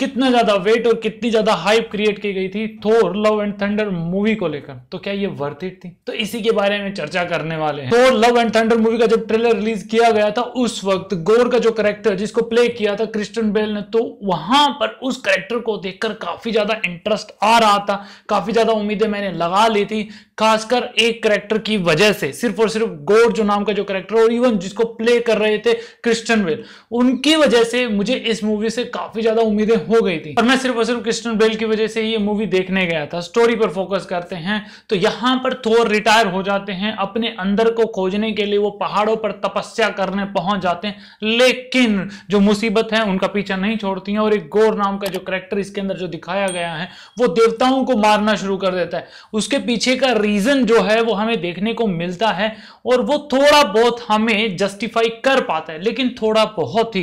कितना ज्यादा वेट और कितनी ज्यादा हाइप क्रिएट की गई थी Thor love and thunder movie को लेकर तो क्या ये वर्थ इट थी तो इसी के बारे में चर्चा करने वाले हैं Thor love and thunder movie का जब ट्रेलर रिलीज किया गया था उस वक्त गोर का जो करेक्टर जिसको प्ले किया था क्रिस्टन बेल ने तो वहां पर उस करेक्टर को देखकर काफी ज्यादा इंटरेस्ट आ रहा था काफी ज्यादा उम्मीदें मैंने लगा ली थी खासकर एक करेक्टर की वजह से सिर्फ और सिर्फ गोड जो नाम का जो करेक्टर और इवन जिसको प्ले कर रहे थे क्रिस्टन बेल उनकी वजह से मुझे इस मूवी से काफी ज्यादा उम्मीदें हो गई थी और मैं सिर्फ और सिर्फ क्रिस्टन बेल की वजह से ये मूवी देखने गया था स्टोरी पर फोकस करते हैं तो यहां पर थोर रिटायर हो जाते हैं अपने अंदर को खोजने के लिए वो पहाड़ों पर तपस्या करने पहुंच जाते हैं लेकिन जो मुसीबत है उनका पीछा नहीं छोड़ती है और एक गोर नाम का जो करेक्टर इसके अंदर जो दिखाया गया है वो देवताओं को मारना शुरू कर देता है उसके पीछे का रीजन जो है वो हमें देखने को मिलता है और वो थोड़ा बहुत हमें जस्टिफाई कर पाता है लेकिन थोड़ा बहुत ही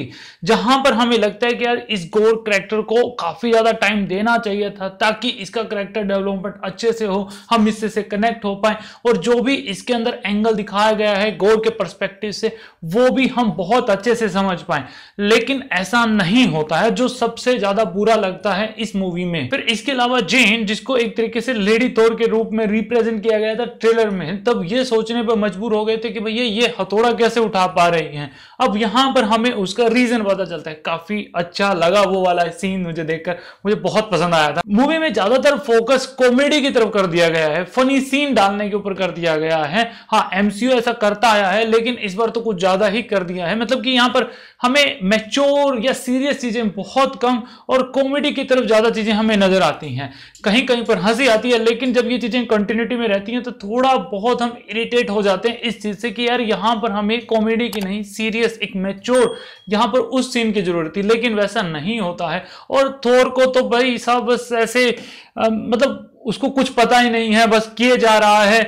जहां पर हमें लगता है कि यार इस गोर करेक्टर को काफी ज्यादा टाइम देना चाहिए था ताकि इसका करेक्टर डेवलपमेंट अच्छे से हो हम इससे से कनेक्ट हो पाए और जो भी इसके अंदर एंगल दिखाया गया है गोर के परस्पेक्टिव से वो भी हम बहुत अच्छे से समझ पाए लेकिन ऐसा नहीं होता है जो सबसे ज्यादा बुरा लगता है इस मूवी में फिर इसके अलावा जेन जिसको एक तरीके से लेडी तौर के रूप में रिप्रेजेंट मेंशन किया गया था ट्रेलर में तब ये सोचने पर मजबूर हो गए थे कि भैया ये हथौड़ा कैसे उठा पा रहे हैं अब यहाँ पर हमें उसका रीजन पता चलता है काफी अच्छा लगा वो वाला सीन मुझे देखकर मुझे बहुत पसंद आया था मूवी में ज्यादातर फोकस कॉमेडी की तरफ कर दिया गया है फनी सीन डालने के ऊपर कर दिया गया है हाँ एमसीयू ऐसा करता आया है लेकिन इस बार तो कुछ ज्यादा ही कर दिया है मतलब कि यहाँ पर हमें मेच्योर या सीरियस चीजें बहुत कम और कॉमेडी की तरफ ज्यादा चीजें हमें नजर आती हैं कहीं कहीं पर हंसी आती है लेकिन जब ये चीजें कंटिन्यूटी में रहती हैं तो थोड़ा बहुत हम इरिटेट हो जाते हैं इस चीज से कि यार यहाँ पर हमें कॉमेडी की नहीं सीरियस एक मेच्योर यहाँ पर उस सीन की जरूरत थी लेकिन वैसा नहीं होता है और थोर को तो भाई साहब बस ऐसे आ, मतलब उसको कुछ पता ही नहीं है बस किए जा रहा है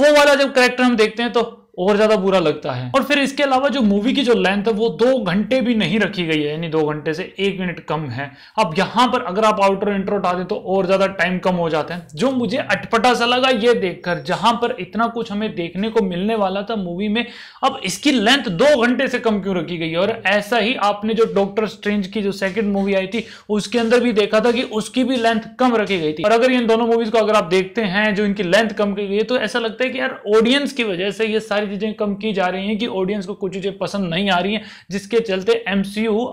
वो वाला जब करेक्टर हम देखते हैं तो और ज्यादा बुरा लगता है और फिर इसके अलावा जो मूवी की जो लेंथ है वो दो घंटे भी नहीं रखी गई है यानी दो घंटे से एक मिनट कम है अब यहां पर अगर आप आउटर इंटर उठा दें तो और ज्यादा टाइम कम हो जाता है जो मुझे अटपटा सा लगा ये देखकर जहां पर इतना कुछ हमें देखने को मिलने वाला था मूवी में अब इसकी लेंथ दो घंटे से कम क्यों रखी गई है और ऐसा ही आपने जो डॉक्टर स्ट्रेंज की जो सेकंड मूवी आई थी उसके अंदर भी देखा था कि उसकी भी लेंथ कम रखी गई थी और अगर इन दोनों मूवीज को अगर आप देखते हैं जो इनकी लेंथ कम की गई है तो ऐसा लगता है कि यार ऑडियंस की वजह से ये सारी चीज़ें कम की जा रही हैं कि ऑडियंस को कुछ चीज़ें पसंद नहीं आ रही हैं जिसके चलते एम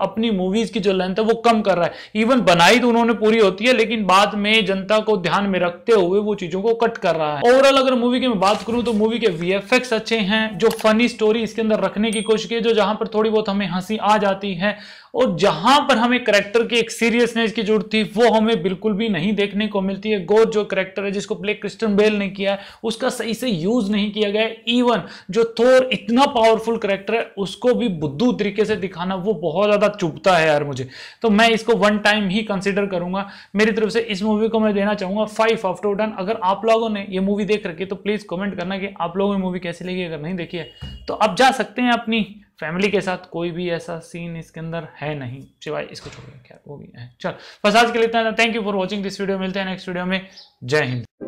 अपनी मूवीज़ की जो लेंथ है वो कम कर रहा है इवन बनाई तो उन्होंने पूरी होती है लेकिन बाद में जनता को ध्यान में रखते हुए वो चीज़ों को कट कर रहा है ओवरऑल अगर मूवी की मैं बात करूँ तो मूवी के वी अच्छे हैं जो फनी स्टोरी इसके अंदर रखने की कोशिश की जो जहाँ पर थोड़ी बहुत हमें हंसी आ जाती है और जहां पर हमें करेक्टर की एक सीरियसनेस की जरूरत थी वो हमें बिल्कुल भी नहीं देखने को मिलती है गोर जो करेक्टर है जिसको प्ले क्रिस्टन बेल ने किया है उसका सही से यूज नहीं किया गया इवन जो थोर इतना पावरफुल करेक्टर है उसको भी बुद्धू तरीके से दिखाना वो बहुत ज़्यादा चुभता है यार मुझे तो मैं इसको वन टाइम ही कंसिडर करूंगा मेरी तरफ से इस मूवी को मैं देना चाहूंगा फाइव आफ्टर डन अगर आप लोगों ने ये मूवी देख रखी तो प्लीज़ कमेंट करना कि आप लोगों ने मूवी कैसी लगी अगर नहीं देखी है तो आप जा सकते हैं अपनी फैमिली के साथ कोई भी ऐसा सीन इसके अंदर है नहीं सिवाय इसको छोड़ क्या वो भी है चल बस आज के लिए इतना thank you for watching this video मिलते हैं नेक्स्ट वीडियो में जय हिंद